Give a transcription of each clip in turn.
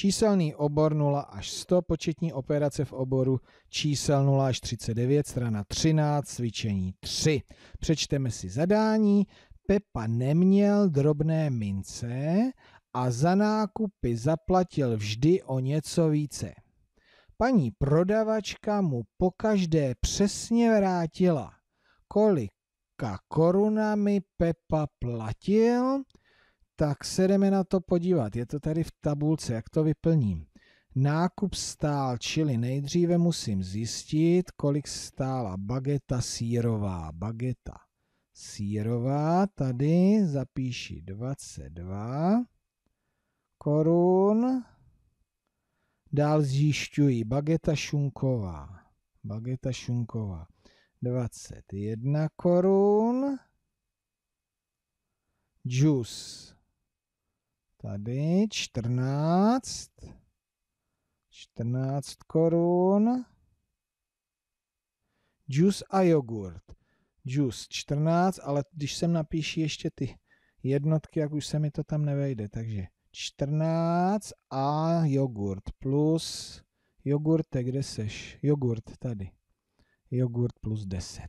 Číselný obor 0 až 100, početní operace v oboru čísel 0 až 39, strana 13, cvičení 3. Přečteme si zadání. Pepa neměl drobné mince a za nákupy zaplatil vždy o něco více. Paní prodavačka mu pokaždé přesně vrátila, kolika korunami Pepa platil – tak se jdeme na to podívat. Je to tady v tabulce, jak to vyplním. Nákup stál, čili nejdříve musím zjistit, kolik stála bageta sírová. Bageta sírová, tady zapíši 22 korun. Dál zjišťuji bageta šunková. Bageta šunková 21 korun. Juice Tady 14. 14 korun. Juice a jogurt. Juice 14, ale když sem napíši ještě ty jednotky, jak už se mi to tam nevejde, takže 14 a jogurt plus jogurt, kde seš? Jogurt tady. Jogurt plus 10.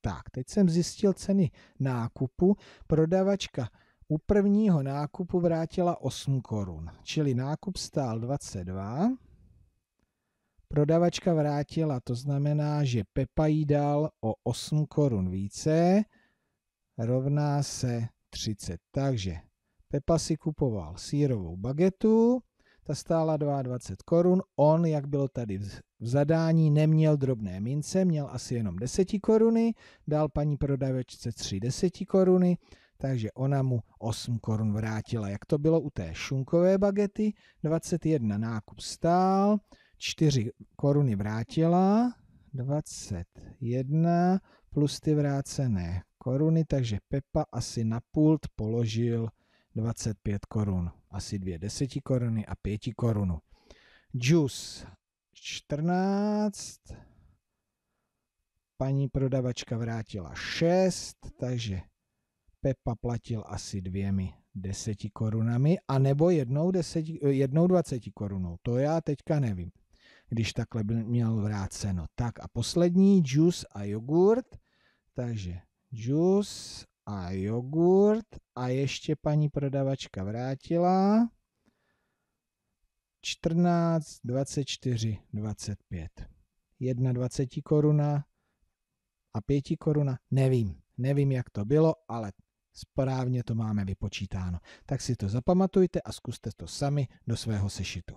Tak, teď jsem zjistil ceny nákupu. Prodavačka u prvního nákupu vrátila 8 korun, čili nákup stál 22. Prodavačka vrátila, to znamená, že Pepa jí dal o 8 korun více, rovná se 30. Takže Pepa si kupoval sírovou bagetu, ta stála 22 korun, on, jak bylo tady v zadání, neměl drobné mince, měl asi jenom 10 koruny, dal paní prodavačce 3 10 koruny, takže ona mu 8 korun vrátila. Jak to bylo u té šunkové bagety, 21 nákup stál, 4 koruny vrátila, 21 plus ty vrácené koruny, takže Pepa asi na pult položil 25 korun, asi 2 10 koruny a 5 korunu. Džus 14, paní prodavačka vrátila 6, takže Pepa platil asi dvěmi deseti korunami, anebo jednou, deseti, eh, jednou dvaceti korunou. To já teďka nevím, když takhle by měl vráceno. Tak a poslední, džus a jogurt. Takže džus a jogurt a ještě paní prodavačka vrátila 14, 24, 25. jedna 20 koruna a 5 koruna, nevím. Nevím, jak to bylo, ale Správně to máme vypočítáno. Tak si to zapamatujte a zkuste to sami do svého sešitu.